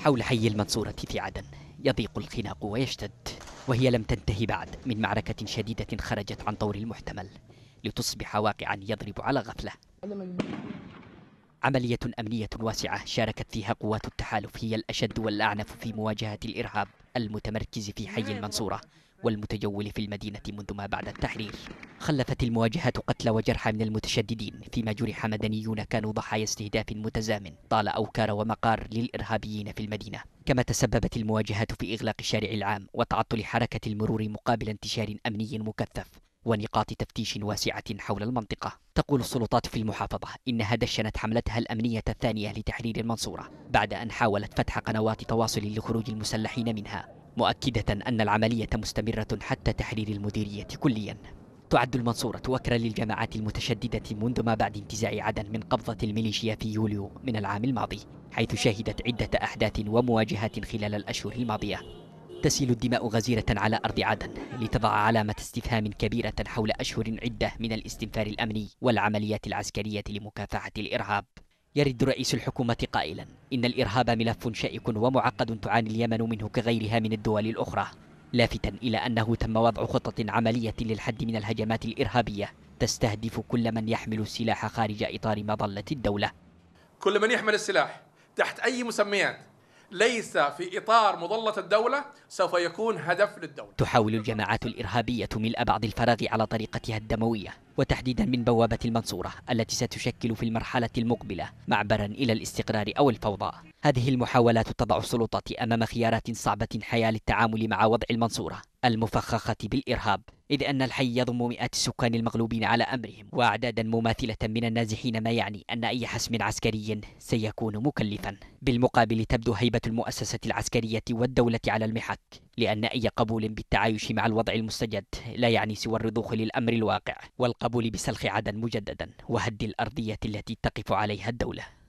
حول حي المنصورة في عدن يضيق الخناق ويشتد وهي لم تنتهي بعد من معركة شديدة خرجت عن طور المحتمل لتصبح واقعا يضرب على غفلة عملية أمنية واسعة شاركت فيها قوات التحالف هي الأشد والأعنف في مواجهة الإرهاب المتمركز في حي المنصورة والمتجول في المدينة منذ ما بعد التحرير خلفت المواجهة قتلى وجرحى من المتشددين فيما جرح مدنيون كانوا ضحايا استهداف متزامن طال أوكار ومقار للإرهابيين في المدينة كما تسببت المواجهات في إغلاق الشارع العام وتعطل حركة المرور مقابل انتشار أمني مكثف ونقاط تفتيش واسعة حول المنطقة تقول السلطات في المحافظة إنها دشنت حملتها الأمنية الثانية لتحرير المنصورة بعد أن حاولت فتح قنوات تواصل لخروج المسلحين منها مؤكدة أن العملية مستمرة حتى تحرير المديرية كليا تعد المنصورة وكرا للجماعات المتشددة منذ ما بعد انتزاع عدن من قبضة الميليشيا في يوليو من العام الماضي حيث شهدت عدة أحداث ومواجهات خلال الأشهر الماضية تسيل الدماء غزيرة على أرض عدن لتضع علامة استفهام كبيرة حول أشهر عدة من الاستنفار الأمني والعمليات العسكرية لمكافحة الإرهاب يرد رئيس الحكومة قائلا إن الإرهاب ملف شائك ومعقد تعاني اليمن منه كغيرها من الدول الأخرى لافتا إلى أنه تم وضع خطة عملية للحد من الهجمات الإرهابية تستهدف كل من يحمل السلاح خارج إطار مظلة الدولة كل من يحمل السلاح تحت أي مسميات ليس في إطار مظلة الدولة سوف يكون هدف للدولة تحاول الجماعات الإرهابية ملء بعض الفراغ على طريقتها الدموية وتحديدا من بوابة المنصورة التي ستشكل في المرحلة المقبلة معبرا إلى الاستقرار أو الفوضى هذه المحاولات تضع السلطات أمام خيارات صعبة حيال التعامل مع وضع المنصورة المفخخة بالإرهاب إذ أن الحي يضم مئات السكان المغلوبين على أمرهم وأعدادا مماثلة من النازحين ما يعني أن أي حسم عسكري سيكون مكلفا بالمقابل تبدو هيبة المؤسسة العسكرية والدولة على المحك لأن أي قبول بالتعايش مع الوضع المستجد لا يعني سوى الرضوخ للأمر الواقع والقبول بسلخ عدن مجددا وهد الأرضية التي تقف عليها الدولة